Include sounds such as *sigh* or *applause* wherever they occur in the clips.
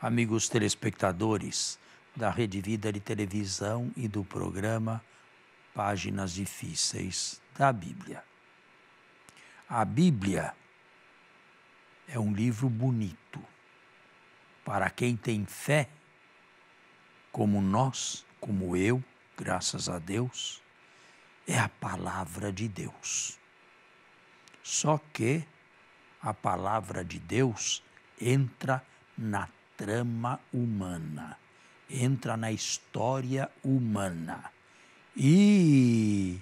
amigos telespectadores da Rede Vida de Televisão e do programa Páginas Difíceis da Bíblia. A Bíblia é um livro bonito para quem tem fé, como nós, como eu, graças a Deus, é a palavra de Deus. Só que a palavra de Deus entra na trama humana, entra na história humana e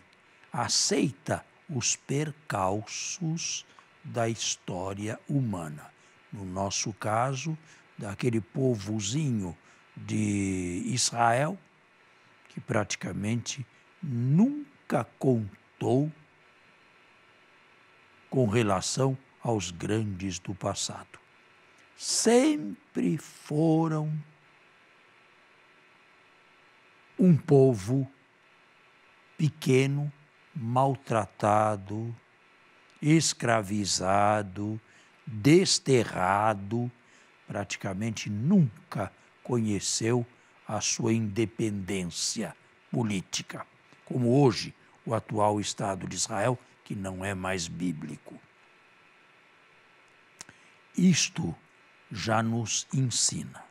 aceita os percalços da história humana. No nosso caso, daquele povozinho de Israel, que praticamente nunca contou com relação aos grandes do passado sempre foram um povo pequeno, maltratado, escravizado, desterrado, praticamente nunca conheceu a sua independência política, como hoje o atual Estado de Israel, que não é mais bíblico. Isto já nos ensina.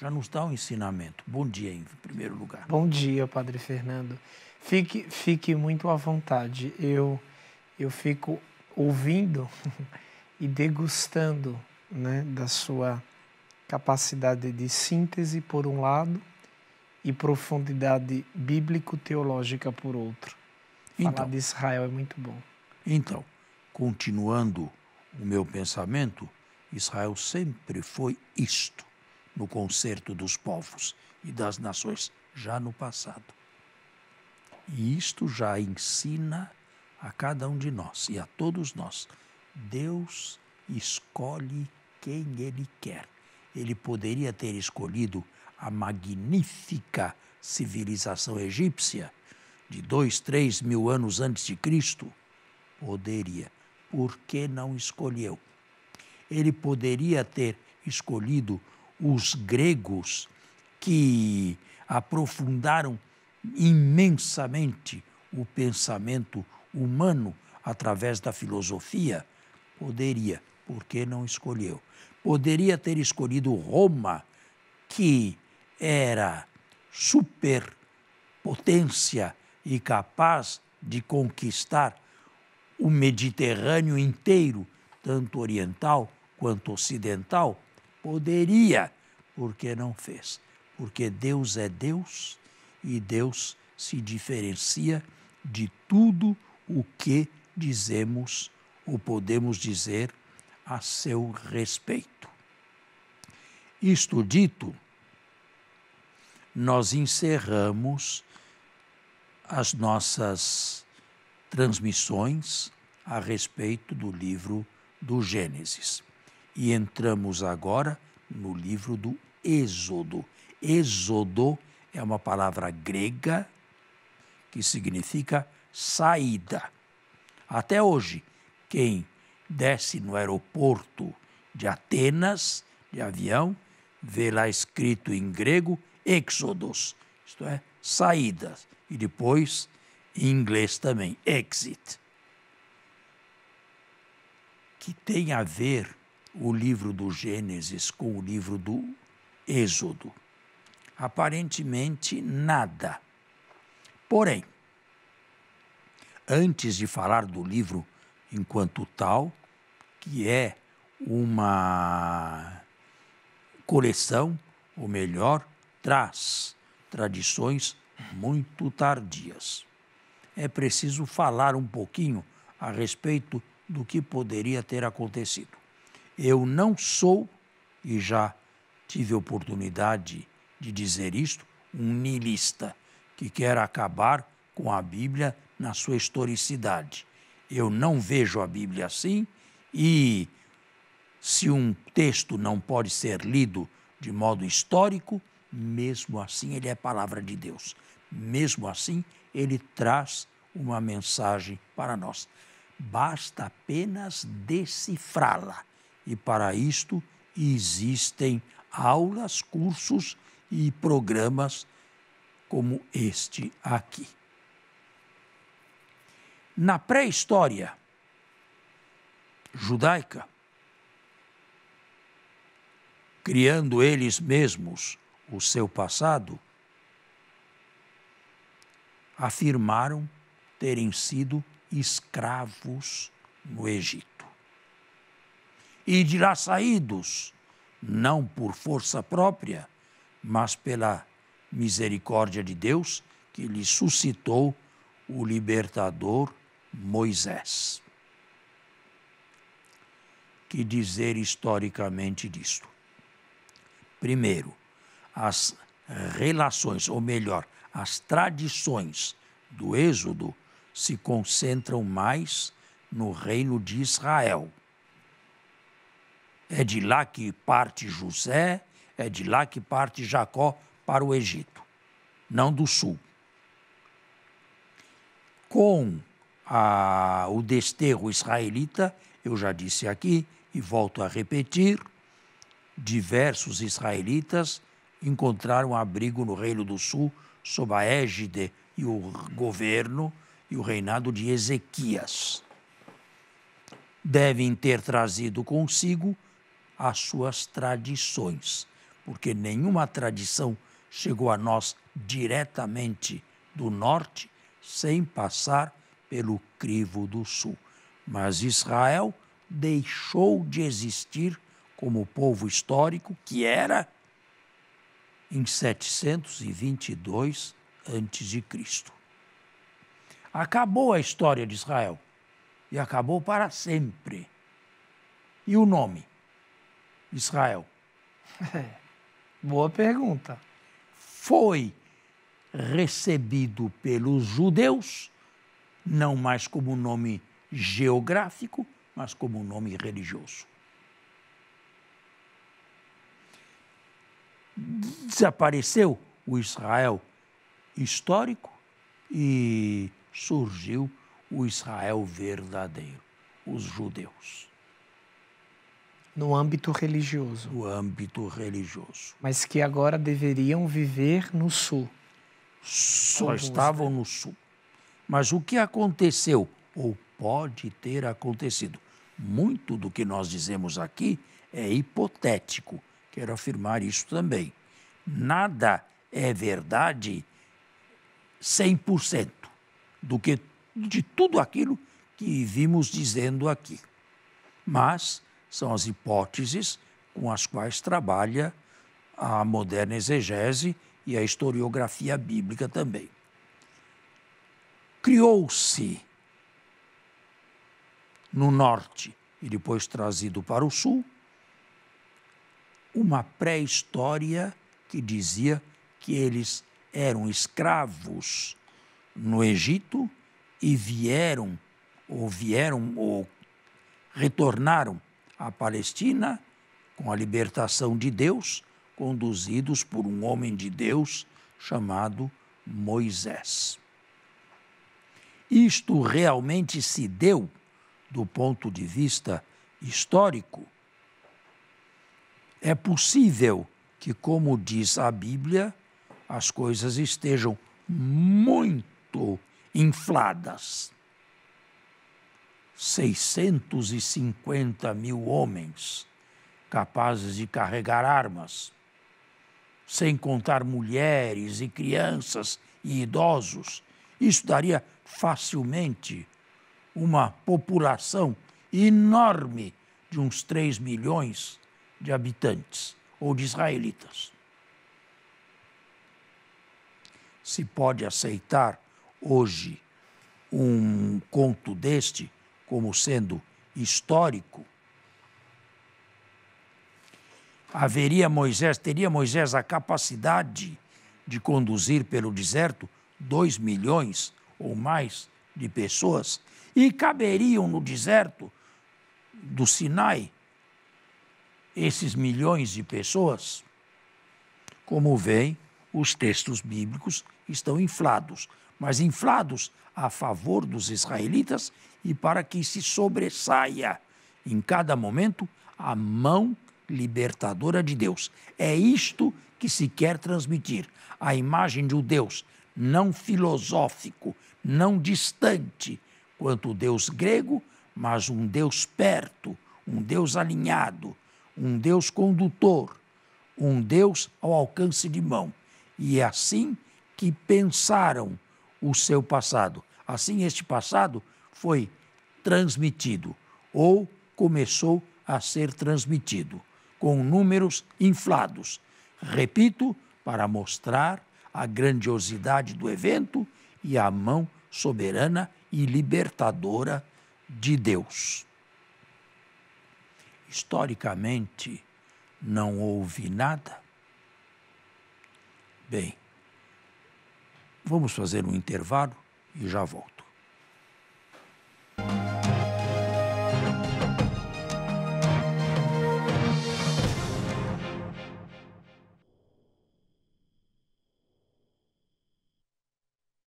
Já nos dá um ensinamento. Bom dia, em primeiro lugar. Bom dia, Padre Fernando. Fique, fique muito à vontade. Eu, eu fico ouvindo *laughs* e degustando né, da sua capacidade de síntese, por um lado, e profundidade bíblico-teológica, por outro. Então, Falar de Israel é muito bom. Então, continuando o meu pensamento, Israel sempre foi isto no concerto dos povos e das nações já no passado. E isto já ensina a cada um de nós e a todos nós. Deus escolhe quem ele quer. Ele poderia ter escolhido a magnífica civilização egípcia de dois, três mil anos antes de Cristo. Poderia. Por que não escolheu? ele poderia ter escolhido os gregos que aprofundaram imensamente o pensamento humano através da filosofia? Poderia, porque não escolheu. Poderia ter escolhido Roma, que era superpotência e capaz de conquistar o Mediterrâneo inteiro, tanto oriental quanto ocidental, poderia, porque não fez. Porque Deus é Deus e Deus se diferencia de tudo o que dizemos ou podemos dizer a seu respeito. Isto dito, nós encerramos as nossas transmissões a respeito do livro do Gênesis. E entramos agora no livro do Êxodo. Êxodo é uma palavra grega que significa saída. Até hoje, quem desce no aeroporto de Atenas, de avião, vê lá escrito em grego Êxodos, isto é, saída, e depois em inglês também, exit, que tem a ver o livro do Gênesis com o livro do Êxodo. Aparentemente nada. Porém, antes de falar do livro enquanto tal, que é uma coleção, ou melhor, traz tradições muito tardias. É preciso falar um pouquinho a respeito do que poderia ter acontecido. Eu não sou, e já tive oportunidade de dizer isto, um nilista que quer acabar com a Bíblia na sua historicidade. Eu não vejo a Bíblia assim e se um texto não pode ser lido de modo histórico, mesmo assim ele é palavra de Deus. Mesmo assim, ele traz uma mensagem para nós. Basta apenas decifrá-la. E para isto existem aulas, cursos e programas como este aqui. Na pré-história judaica, criando eles mesmos o seu passado, afirmaram terem sido escravos no Egito e de lá saídos, não por força própria, mas pela misericórdia de Deus que lhe suscitou o libertador Moisés. Que dizer historicamente disto? Primeiro, as relações, ou melhor, as tradições do Êxodo se concentram mais no reino de Israel é de lá que parte José, é de lá que parte Jacó para o Egito, não do sul. Com a, o desterro israelita, eu já disse aqui e volto a repetir, diversos israelitas encontraram abrigo no Reino do Sul sob a égide e o governo e o reinado de Ezequias. Devem ter trazido consigo às suas tradições, porque nenhuma tradição chegou a nós diretamente do norte sem passar pelo crivo do sul. Mas Israel deixou de existir como povo histórico que era em 722 a.C. Acabou a história de Israel e acabou para sempre. E o nome? Israel? *laughs* Boa pergunta. Foi recebido pelos judeus, não mais como nome geográfico, mas como nome religioso. Desapareceu o Israel histórico e surgiu o Israel verdadeiro, os judeus no âmbito religioso. No âmbito religioso. Mas que agora deveriam viver no sul. Só estavam no sul. Mas o que aconteceu, ou pode ter acontecido, muito do que nós dizemos aqui é hipotético. Quero afirmar isso também. Nada é verdade 100% do que de tudo aquilo que vimos dizendo aqui. Mas são as hipóteses com as quais trabalha a moderna exegese e a historiografia bíblica também. Criou-se no norte e depois trazido para o sul uma pré-história que dizia que eles eram escravos no Egito e vieram ou vieram ou retornaram a Palestina com a libertação de Deus, conduzidos por um homem de Deus chamado Moisés. Isto realmente se deu do ponto de vista histórico. É possível que, como diz a Bíblia, as coisas estejam muito infladas. 650 mil homens capazes de carregar armas, sem contar mulheres e crianças e idosos. Isso daria facilmente uma população enorme de uns 3 milhões de habitantes ou de israelitas. Se pode aceitar hoje um conto deste como sendo histórico, haveria Moisés, teria Moisés a capacidade de conduzir pelo deserto dois milhões ou mais de pessoas e caberiam no deserto do Sinai esses milhões de pessoas? Como veem, os textos bíblicos estão inflados mas inflados a favor dos israelitas e para que se sobressaia em cada momento a mão libertadora de Deus. É isto que se quer transmitir: a imagem de um Deus não filosófico, não distante quanto o Deus grego, mas um Deus perto, um Deus alinhado, um Deus condutor, um Deus ao alcance de mão. E é assim que pensaram o seu passado. Assim, este passado foi transmitido ou começou a ser transmitido com números inflados. Repito, para mostrar a grandiosidade do evento e a mão soberana e libertadora de Deus. Historicamente, não houve nada? Bem, Vamos fazer um intervalo e já volto.